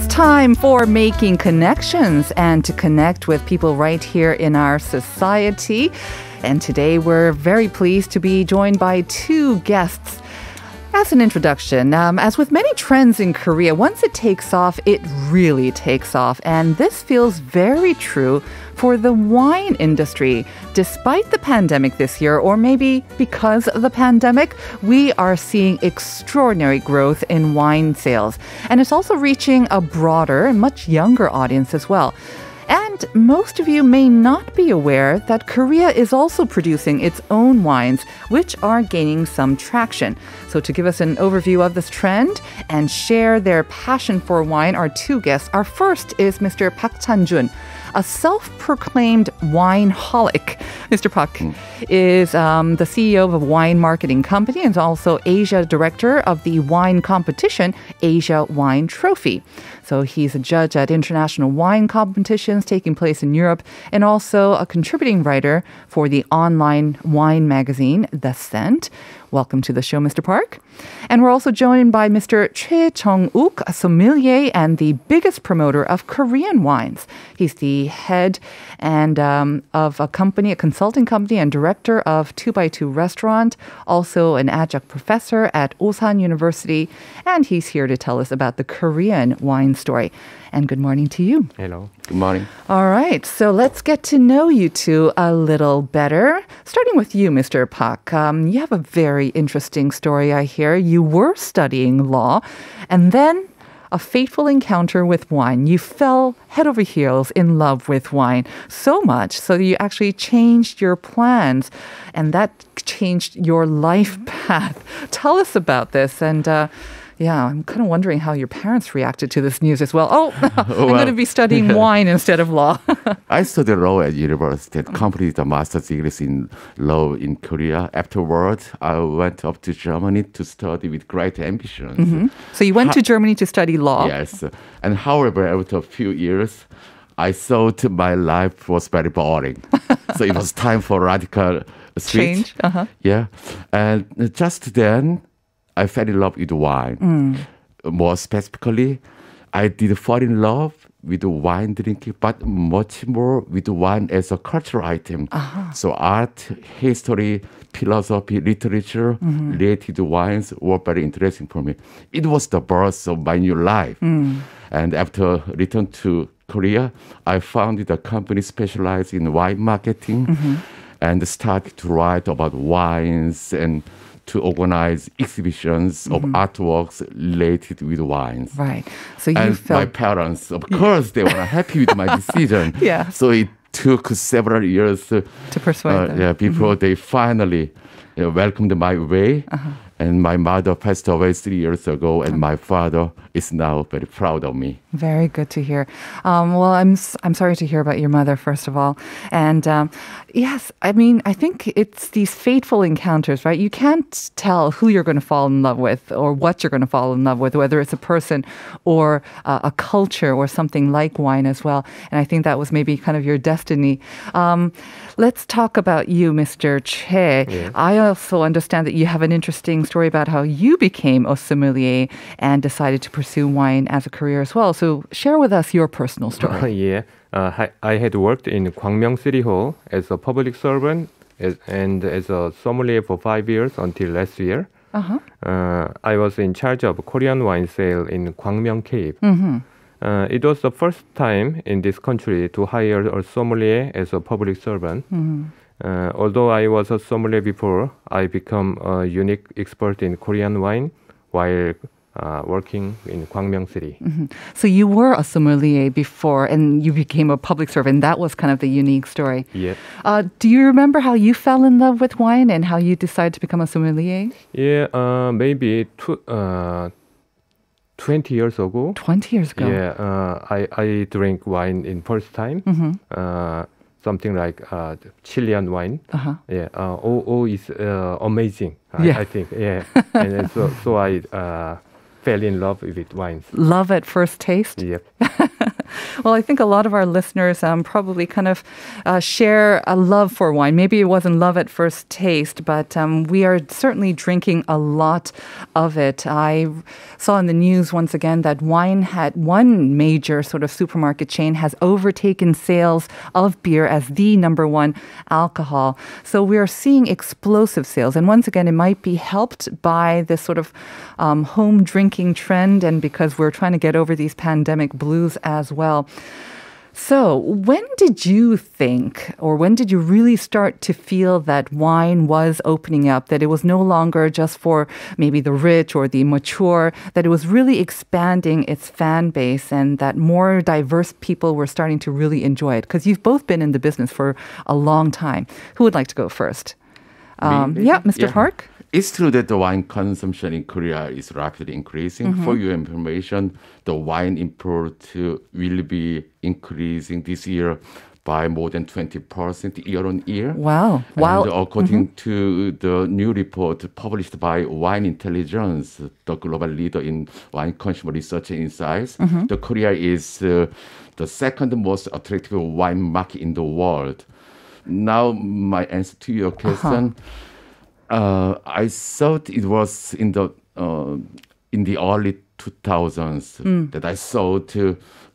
It's time for making connections and to connect with people right here in our society. And today we're very pleased to be joined by two guests as an introduction, um, as with many trends in Korea, once it takes off, it really takes off. And this feels very true for the wine industry. Despite the pandemic this year, or maybe because of the pandemic, we are seeing extraordinary growth in wine sales. And it's also reaching a broader, much younger audience as well. And most of you may not be aware that Korea is also producing its own wines, which are gaining some traction. So, to give us an overview of this trend and share their passion for wine our two guests. Our first is Mr. Park Chan-jun, a self-proclaimed wine holic. Mr. Park mm. is um, the CEO of a wine marketing company and also Asia director of the wine competition Asia Wine Trophy. So he's a judge at international wine competitions taking place in Europe and also a contributing writer for the online wine magazine, The Scent. Welcome to the show, Mr. Park. And we're also joined by Mr. Choi Chung-uk, a sommelier and the biggest promoter of Korean wines. He's the head and um, of a company, a consulting company, and director of 2x2 Restaurant, also an adjunct professor at Osan University. And he's here to tell us about the Korean wine story. And good morning to you. Hello. Good morning. All right. So let's get to know you two a little better. Starting with you, Mr. Pak. Um, you have a very interesting story, I hear. You were studying law, and then a fateful encounter with wine. You fell head over heels in love with wine so much so you actually changed your plans and that changed your life path. Tell us about this and uh, yeah, I'm kind of wondering how your parents reacted to this news as well. Oh, I'm well, going to be studying yeah. wine instead of law. I studied law at university, completed the master's degree in law in Korea. Afterwards, I went up to Germany to study with great ambition. Mm-hmm. So you went to Germany to study law. Yes, and however, after a few years. I thought my life was very boring. so it was time for radical switch. Change. Uh-huh. Yeah. And just then, I fell in love with wine. Mm. More specifically, I did fall in love with wine drinking, but much more with wine as a cultural item. Uh-huh. So art, history, philosophy, literature mm-hmm. related to wines were very interesting for me. It was the birth of my new life. Mm. And after return to Korea, I founded a company specialized in wine marketing mm-hmm. and started to write about wines and to organize exhibitions mm-hmm. of artworks related with wines. Right. So you and felt... my parents, of course, they were happy with my decision. yeah. So it took several years to, to persuade uh, them. Yeah, before mm-hmm. they finally you know, welcomed my way. Uh-huh. And my mother passed away three years ago, and my father is now very proud of me. Very good to hear. Um, well, I'm I'm sorry to hear about your mother, first of all. And um, yes, I mean, I think it's these fateful encounters, right? You can't tell who you're going to fall in love with or what you're going to fall in love with, whether it's a person or uh, a culture or something like wine as well. And I think that was maybe kind of your destiny. Um, let's talk about you, Mr. Che. Yeah. I also understand that you have an interesting story about how you became a sommelier and decided to pursue wine as a career as well. So share with us your personal story. Uh, yeah, uh, I, I, had worked in Gwangmyeong City Hall as a public servant as, and as a sommelier for five years until last year. Uh-huh. Uh, I was in charge of Korean wine sale in Gwangmyeong Cape. Mm-hmm. Uh, it was the first time in this country to hire a sommelier as a public servant. Mm-hmm. Uh, although I was a sommelier before, I become a unique expert in Korean wine while uh, working in Gwangmyeong City. Mm-hmm. So you were a sommelier before, and you became a public servant. That was kind of the unique story. Yeah. Uh, do you remember how you fell in love with wine and how you decided to become a sommelier? Yeah, uh, maybe two, uh, 20 years ago. 20 years ago. Yeah, uh, I, I drank wine in first time. Mm-hmm uh, something like uh, Chilean wine. Uh-huh. Yeah, uh, oh, oh, is uh, amazing. I, yeah. I think. Yeah, and so so I uh, fell in love with wines. Love at first taste. Yep. Well, I think a lot of our listeners um, probably kind of uh, share a love for wine. Maybe it wasn't love at first taste, but um, we are certainly drinking a lot of it. I saw in the news once again that wine had one major sort of supermarket chain has overtaken sales of beer as the number one alcohol. So we are seeing explosive sales. And once again, it might be helped by this sort of um, home drinking trend and because we're trying to get over these pandemic blues as well. So, when did you think, or when did you really start to feel that wine was opening up, that it was no longer just for maybe the rich or the mature, that it was really expanding its fan base and that more diverse people were starting to really enjoy it? Because you've both been in the business for a long time. Who would like to go first? Um, yeah, Mr. Yeah. Park? it's true that the wine consumption in Korea is rapidly increasing. Mm-hmm. For your information, the wine import will be increasing this year by more than 20% year on year. Wow. wow. And according mm-hmm. to the new report published by Wine Intelligence, the global leader in wine consumer research and insights, mm-hmm. the Korea is uh, the second most attractive wine market in the world. Now, my answer to your uh-huh. question. Uh-huh uh, I thought it was in the uh, in the early 2000s mm. that I sold,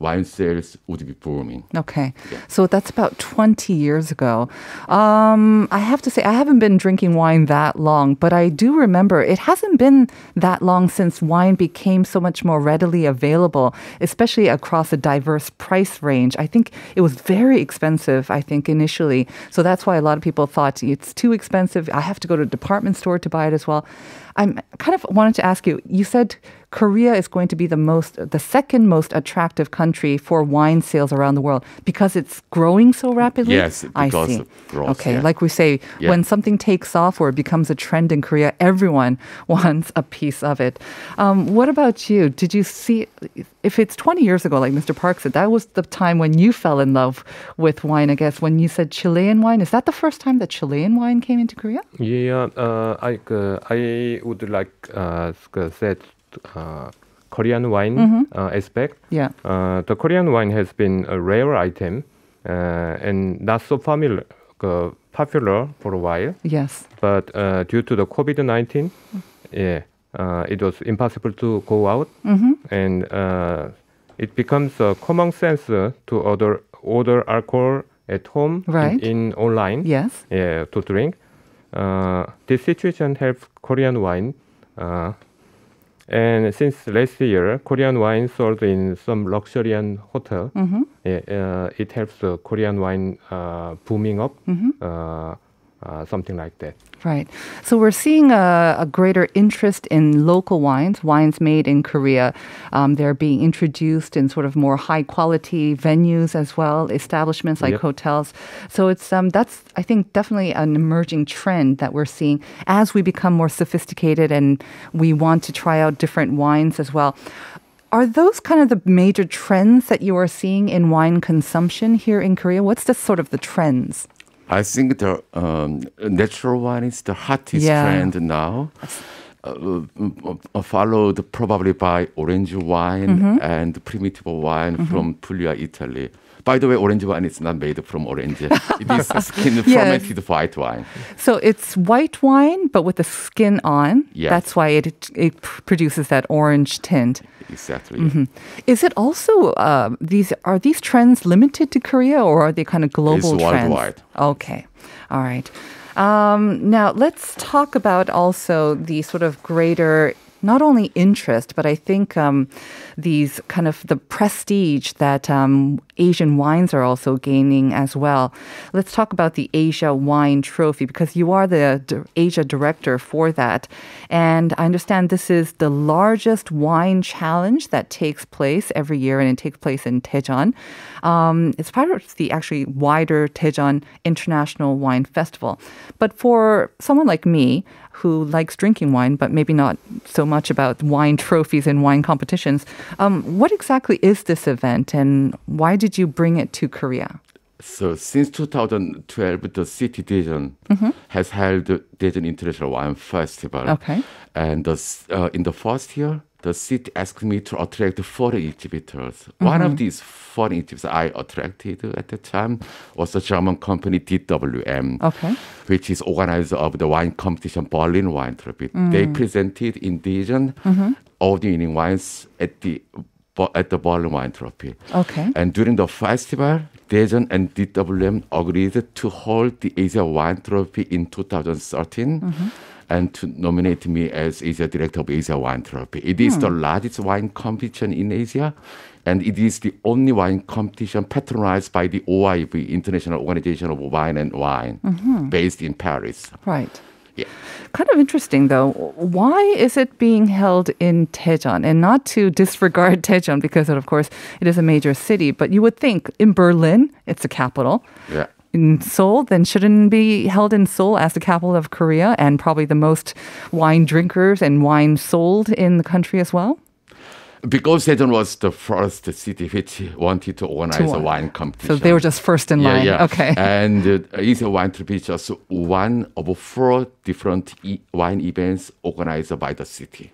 wine sales would be booming. Okay. Yeah. So that's about 20 years ago. Um, I have to say, I haven't been drinking wine that long, but I do remember it hasn't been that long since wine became so much more readily available, especially across a diverse price range. I think it was very expensive, I think, initially. So that's why a lot of people thought it's too expensive. I have to go to a department store to buy it as well. I'm kind of wanted to ask you, you said Korea is going to be the most, the second most attractive country for wine sales around the world because it's growing so rapidly. Yes, I see. Growth, okay, yeah. like we say, yeah. when something takes off or becomes a trend in Korea, everyone wants a piece of it. Um, what about you? Did you see? If it's 20 years ago, like Mr. Park said, that was the time when you fell in love with wine. I guess when you said Chilean wine, is that the first time that Chilean wine came into Korea? Yeah, uh, I uh, I would like uh, say uh, Korean wine mm-hmm. uh, aspect, yeah. uh, the Korean wine has been a rare item uh, and not so familiar, uh, popular for a while. Yes. But uh, due to the COVID 19, yeah, it was impossible to go out. Mm-hmm. And it becomes a common sense to order, order alcohol at home right. in, in online yes. yeah, to drink. Uh, this situation helps Korean wine uh, and since last year, Korean wine sold in some luxury and hotel. Mm-hmm. Yeah, uh, it helps the Korean wine uh, booming up. Mm-hmm. Uh, uh, something like that. Right. So we're seeing a, a, greater interest in local wines, wines made in Korea. Um, they're being introduced in sort of more high quality venues as well, establishments like yep. hotels. So it's um, that's I think definitely an emerging trend that we're seeing as we become more sophisticated and we want to try out different wines as well. Are those kind of the major trends that you are seeing in wine consumption here in Korea? What's the sort of the trends? I think the um, natural wine is the hottest yeah. trend now. Uh, uh, followed probably by orange wine mm-hmm. and primitive wine mm-hmm. from Puglia, Italy. By the way, orange wine is not made from orange. It is skin fermented white wine. So it's white wine, but with the skin on. Yeah, That's why it, it produces that orange tint. Exactly. Mm-hmm. Is it also, uh, these are these trends limited to Korea or are they kind of global it's trends? worldwide. Okay. All right. Um, now, let's talk about also the sort of greater not only interest, but I think um, these kind of the prestige that um, Asian wines are also gaining as well. Let's talk about the Asia Wine Trophy because you are the D- Asia director for that. And I understand this is the largest wine challenge that takes place every year and it takes place in Daejeon. Um, it's part of the actually wider Daejeon International Wine Festival. But for someone like me, who likes drinking wine, but maybe not so much about wine trophies and wine competitions. Um, what exactly is this event, and why did you bring it to Korea? So since 2012, the city Daejeon mm-hmm. has held the Daejeon International Wine Festival. Okay. And the, uh, uh, in the first year, the city asked me to attract four exhibitors. Mm-hmm. One of mm-hmm. these four exhibitors I attracted at the time was the German company DWM, okay. which is organizer of the wine competition Berlin Wine Trophy. mm They presented in Dijon mm-hmm. all the winning wines at the at the Berlin Wine Trophy. Okay. And during the festival, Dejan and DWM agreed to hold the Asia Wine Trophy in 2013. Mm-hmm and to nominate me as Asia Director of Asia Wine Therapy. It is the hmm. largest wine competition in Asia, and it is the only wine competition patronized by the OIV, International Organization of Wine and Wine, mm-hmm. based in Paris. Right. Yeah. Kind of interesting though. Why is it being held in Daejeon? And not to disregard Daejeon because, of course, it is a major city, but you would think in Berlin, it's the capital. Yeah in Seoul, then shouldn't be held in Seoul as the capital of Korea and probably the most wine drinkers and wine sold in the country as well? because Sejong was the first city which wanted to organize to a wine competition. So they were just first in line. Yeah. Okay. And uh, a Wine Trip is just one of four different e- wine events organized by the city.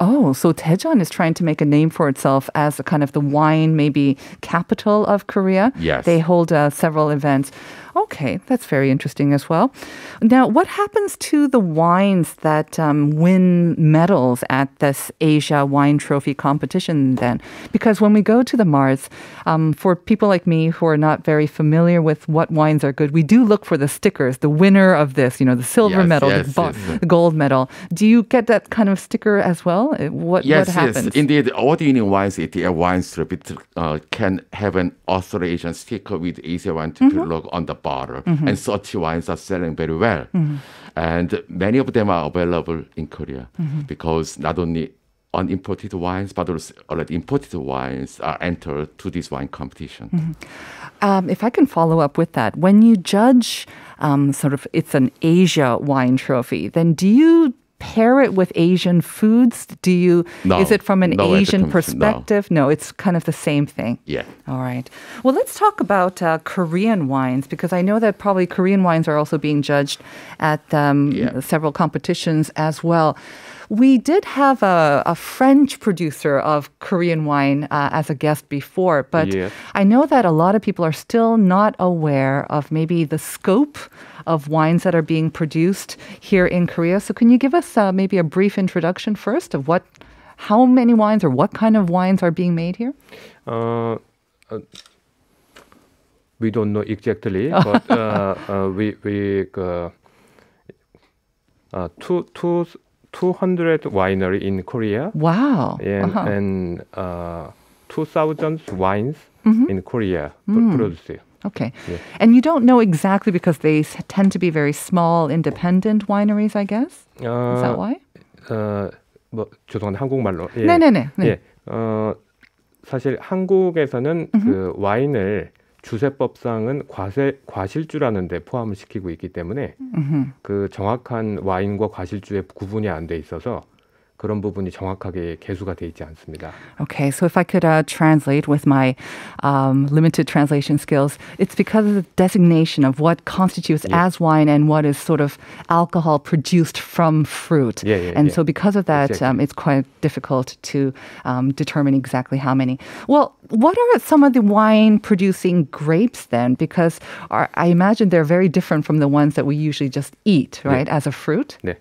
Oh, so Daejeon is trying to make a name for itself as a kind of the wine maybe capital of Korea. Yes. They hold uh, several events. Okay, that's very interesting as well. Now, what happens to the wines that um, win medals at this Asia Wine Trophy competition then? Because when we go to the Mars, um, for people like me who are not very familiar with what wines are good, we do look for the stickers, the winner of this, you know, the silver yes, medal, yes, the, bo- yes. the, gold medal. Do you get that kind of sticker as well? Uh, what, yes, what happens? Yes, indeed. All the winning wines at the Wine Trophy uh, can have an authorization sticker with Asia Wine Trophy mm-hmm. logo on the bottle, mm-hmm. and such wines are selling very well. Mm-hmm. And many of them are available in Korea mm-hmm. because not only unimported wines, but also already imported wines are entered to this wine competition. Mm-hmm. Um, if I can follow up with that, when you judge, um, sort of, it's an Asia wine trophy, then do you pair it with Asian foods? Do you no, is it from an no, Asian perspective? No. no. it's kind of the same thing. Yeah. All right. Well, let's talk about uh, Korean wines because I know that probably Korean wines are also being judged at um, yeah. several competitions as well. We did have a, a, French producer of Korean wine uh, as a guest before, but yeah. I know that a lot of people are still not aware of maybe the scope of wines that are being produced here in Korea. So, can you give us uh, maybe a brief introduction first of what, how many wines or what kind of wines are being made here? Uh, uh, we don't know exactly, but uh, uh, we we uh, two two. 200 winery in Korea. Wow. And, uh-huh. and 2,000 wines mm-hmm. in Korea mm. produced. Okay. Yeah. And you don't know exactly because they tend to be very small, independent wineries, I guess? Uh, Is that why? 어, 뭐, 죄송한데 한국말로. 예. 네네네. 네. 예. 어, 사실 한국에서는 음흠. 그 와인을 주세법상은 과세, 과실주라는데 포함을 시키고 있기 때문에 음흠. 그 정확한 와인과 과실주의 구분이 안 돼 있어서 그런 부분이 정확하게 개수가 있지 않습니다. Okay, so if I could uh, translate with my um, limited translation skills, it's because of the designation of what constitutes as wine and what is sort of alcohol produced from fruit. Yeah, yeah, and so because of that, exactly. um, it's quite difficult to um, determine exactly how many. Well, what are some of the wine producing grapes then? Because uh, I imagine they're very different from the ones that we usually just eat, right, as a fruit? 네.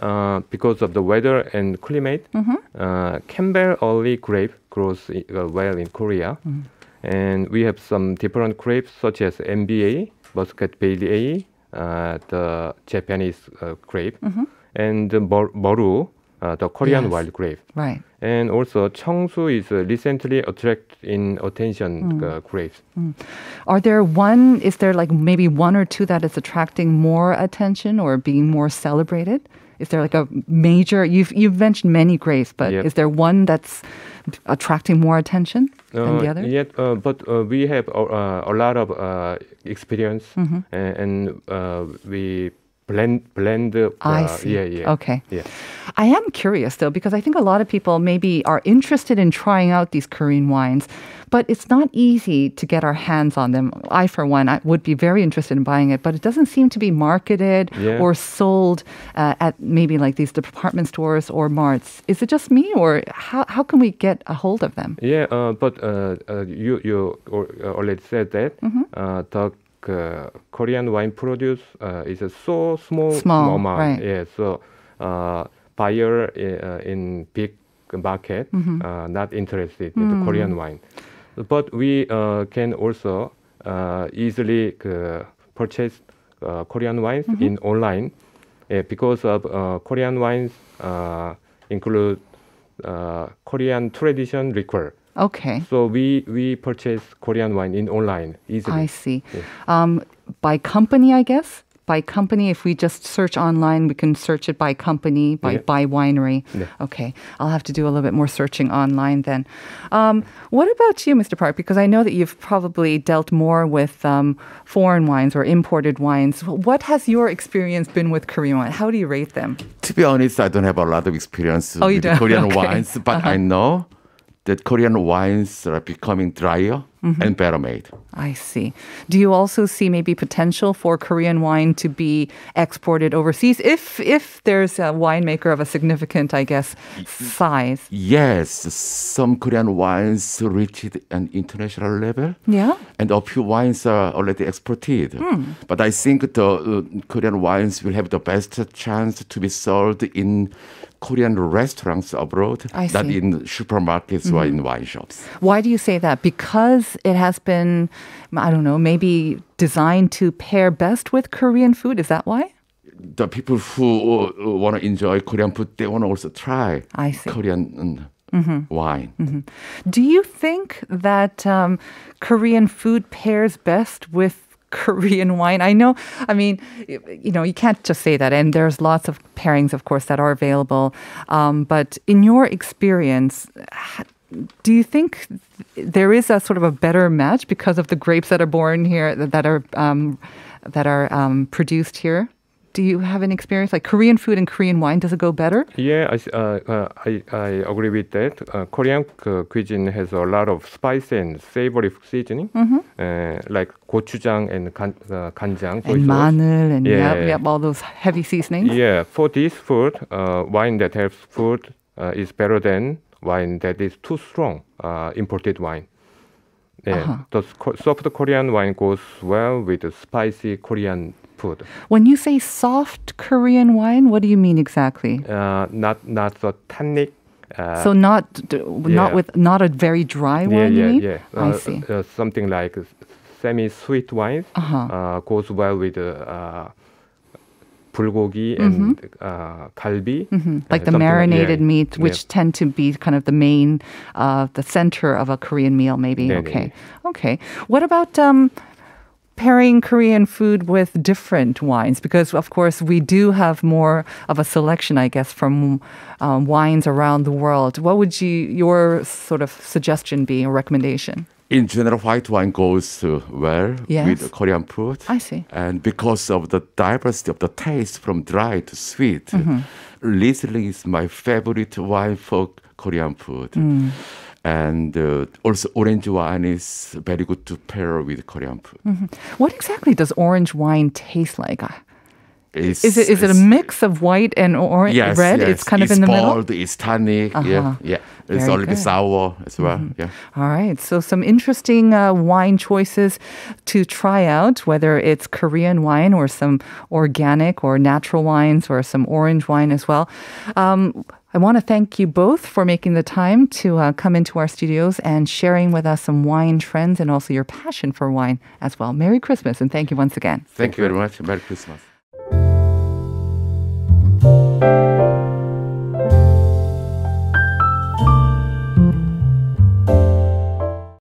Uh, because of the weather and climate, mm-hmm. uh, Campbell early grape grows uh, well in Korea. Mm. And we have some different grapes such as MBA, Muscat Bailey, uh, the Japanese uh, grape, mm-hmm. and Boru, the Korean yes. wild grape. Right. And also, Cheongsu is recently in attention mm. grapes. Mm. Are there one? Is there like maybe one or two that is attracting more attention or being more celebrated? Is there like a major? You've you've mentioned many graves, but yep. is there one that's attracting more attention than uh, the other? Yet, uh, but uh, we have a lot of experience, mm-hmm. and, and we blend blend. Uh, I see. Yeah, yeah. Okay. Yeah. I am curious though because I think a lot of people maybe are interested in trying out these Korean wines, but it's not easy to get our hands on them. I, for one, I would be very interested in buying it, but it doesn't seem to be marketed yeah. or sold uh, at maybe like these department stores or marts. Is it just me, or how how can we get a hold of them? Yeah, uh, but uh, uh, you you uh, already said that mm-hmm. the 그 Korean wine produce uh, is so small, small amount. Right. Yeah, so uh, buyer in big market mm-hmm. uh, not interested mm. in the mm. Korean wine. But we uh, can also uh, easily purchase Korean wines mm-hmm. in online yeah, because of Korean wines include Korean tradition liquor. Okay. So we we purchase Korean wine in online easily. I see. Yes. Um, by company, I guess. By company, if we just search online, we can search it by company, by yeah. by winery. Yeah. Okay, I'll have to do a little bit more searching online then. Um, what about you, Mr. Park? Because I know that you've probably dealt more with um, foreign wines or imported wines. What has your experience been with Korean wine? How do you rate them? To be honest, I don't have a lot of experience oh, with Korean okay. wines, but uh-huh. I know that Korean wines are becoming drier mm-hmm. and better made. I see. Do you also see maybe potential for Korean wine to be exported overseas if if there's a winemaker of a significant, I guess, size? Yes, some Korean wines reached an international level. Yeah, and a few wines are already exported. Mm. But I think the uh, Korean wines will have the best chance to be sold in Korean restaurants abroad, I not see. in supermarkets mm-hmm. or in mm-hmm. wine shops. Why do you say that? Because it has been, I don't know, maybe designed to pair best with Korean food. Is that why? The people who uh, want to enjoy Korean food, they want to also try I see. Korean uh, mm-hmm. wine. Mm-hmm. Do you think that um, Korean food pairs best with Korean wine. I know, I mean, you know, you can't just say that. And there's lots of pairings, of course, that are available. Um, but in your experience, do you think there is a sort of a better match because of the grapes that are born here, that are um, that are um, produced here? do you have an experience like Korean food and Korean wine? Does it go better? Yeah, I, uh, uh, I, I, agree with that. Uh, Korean uh, cuisine has a lot of spice and savory seasoning, mm-hmm. Uh, like gochujang and gan, uh, ganjang. And manul and yeah. Yep, yep, all those heavy seasonings. Yeah, for this food, uh, wine that helps food is better than wine that is too strong, imported wine. Yeah, uh-huh. the soft Korean wine goes well with the spicy Korean food. When you say soft Korean wine, what do you mean exactly? Uh, not not the tannic uh, so not not yeah. with not a very dry wine. Yeah, yeah, yeah. I uh, see. Uh, something like semi-sweet wine uh-huh. Uh, goes well with uh, bulgogi mm-hmm. and mm-hmm. Uh, kalbi. Mm-hmm. Like the marinated like, meat, which tend to be kind of the main, the center of a Korean meal, maybe. okay, okay. What about um, pairing Korean food with different wines? Because, of course, we do have more of a selection, I guess, from um, wines around the world. What would you, your sort of suggestion be or recommendation? in general, white wine goes uh, well yes. with Korean food. I see. And because of the diversity of the taste from dry to sweet, mm-hmm. Riesling is my favorite wine for Korean food. Mm and uh, also orange wine is very good to pair with Korean food. Mm-hmm. What exactly does orange wine taste like? It's, is it is it a mix of white and orange yes, red? Yes. It's kind of in the bold, middle. It's tannic. Uh-huh. Yeah, yeah. It's Very a little good. bit sour as well. Mm-hmm. Yeah. All right. So some interesting uh, wine choices to try out, whether it's Korean wine or some organic or natural wines or some orange wine as well. Um, I want to thank you both for making the time to uh, come into our studios and sharing with us some wine trends and also your passion for wine as well. Merry Christmas and thank you once again. Thank, thank you very much. Merry Christmas.